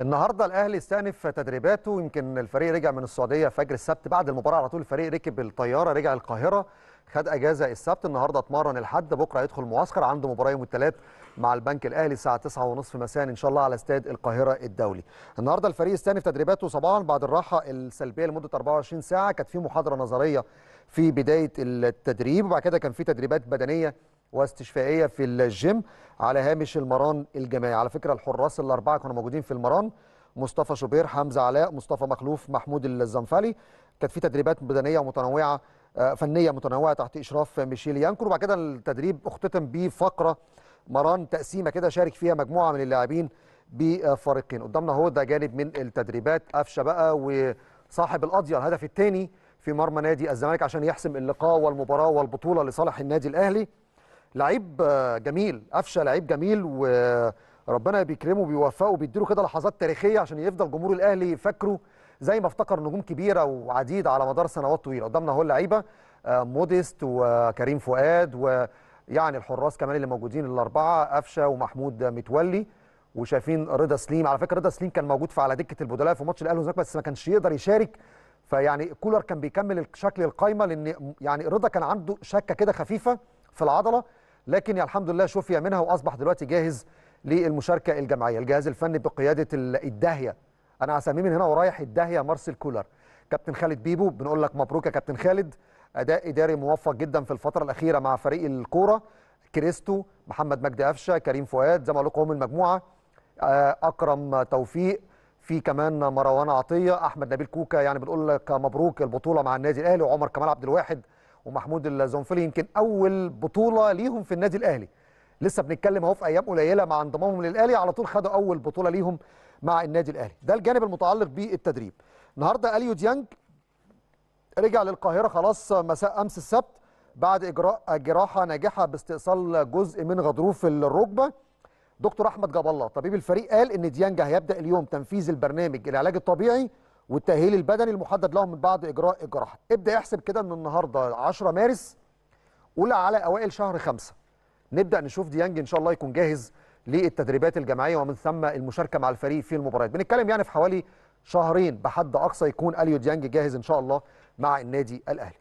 النهارده الاهلي استأنف تدريباته يمكن الفريق رجع من السعوديه فجر السبت بعد المباراه على طول الفريق ركب الطياره رجع القاهره خد اجازه السبت النهارده اتمرن الحد بكره هيدخل معسكر عنده مباراه يوم الثلاث مع البنك الاهلي الساعه 9:30 مساء ان شاء الله على استاد القاهره الدولي النهارده الفريق استأنف تدريباته صباحا بعد الراحه السلبيه لمده 24 ساعه كانت في محاضره نظريه في بدايه التدريب وبعد كده كان في تدريبات بدنيه واستشفائيه في الجيم على هامش المران الجماعي على فكره الحراس الاربعه كانوا موجودين في المران مصطفى شوبير حمزه علاء مصطفى مخلوف محمود الزنفالي كانت في تدريبات بدنيه متنوعه آه، فنيه متنوعه تحت اشراف ميشيل يانكر وبعد كده التدريب اختتم بفقره مران تقسيمه كده شارك فيها مجموعه من اللاعبين بفريقين قدامنا اهو ده جانب من التدريبات قفشه بقى وصاحب القضيه الهدف الثاني في مرمى نادي الزمالك عشان يحسم اللقاء والمباراه والبطوله لصالح النادي الاهلي لعيب آه، جميل قفشه لعيب جميل وربنا بيكرمه بيوفقه وبيديله كده لحظات تاريخيه عشان يفضل جمهور الاهلي فاكره زي ما افتكر نجوم كبيره وعديد على مدار سنوات طويله قدامنا اهو اللعيبه آه، موديست وكريم فؤاد ويعني الحراس كمان اللي موجودين الاربعه قفشه ومحمود متولي وشايفين رضا سليم على فكره رضا سليم كان موجود في على دكه البدلاء في ماتش الاهلي بس ما كانش يقدر يشارك فيعني كولر كان بيكمل شكل القايمه لان يعني رضا كان عنده شكه كده خفيفه في العضله لكن الحمد لله شفي منها واصبح دلوقتي جاهز للمشاركه الجماعيه الجهاز الفني بقياده الداهيه انا هسميه من هنا ورايح الداهيه مارسيل كولر كابتن خالد بيبو بنقول لك مبروك يا كابتن خالد اداء اداري موفق جدا في الفتره الاخيره مع فريق الكوره كريستو محمد مجدي قفشه كريم فؤاد زي ما اقول لكم المجموعه آه، اكرم توفيق في كمان مروان عطيه احمد نبيل كوكا يعني بنقول لك مبروك البطوله مع النادي الاهلي وعمر كمال عبد الواحد ومحمود الزنفلي يمكن اول بطوله ليهم في النادي الاهلي لسه بنتكلم اهو في ايام قليله مع انضمامهم للاهلي على طول خدوا اول بطوله ليهم مع النادي الاهلي ده الجانب المتعلق بالتدريب النهارده اليو ديانج رجع للقاهره خلاص مساء امس السبت بعد اجراء جراحه ناجحه باستئصال جزء من غضروف الركبه دكتور احمد جاب الله طبيب الفريق قال ان ديانج هيبدا اليوم تنفيذ البرنامج العلاج الطبيعي والتأهيل البدني المحدد لهم من بعد إجراء الجراحة ابدأ يحسب كده من النهاردة 10 مارس ولا على أوائل شهر خمسة نبدأ نشوف ديانج إن شاء الله يكون جاهز للتدريبات الجماعية ومن ثم المشاركة مع الفريق في المباريات بنتكلم يعني في حوالي شهرين بحد أقصى يكون أليو ديانج جاهز إن شاء الله مع النادي الأهلي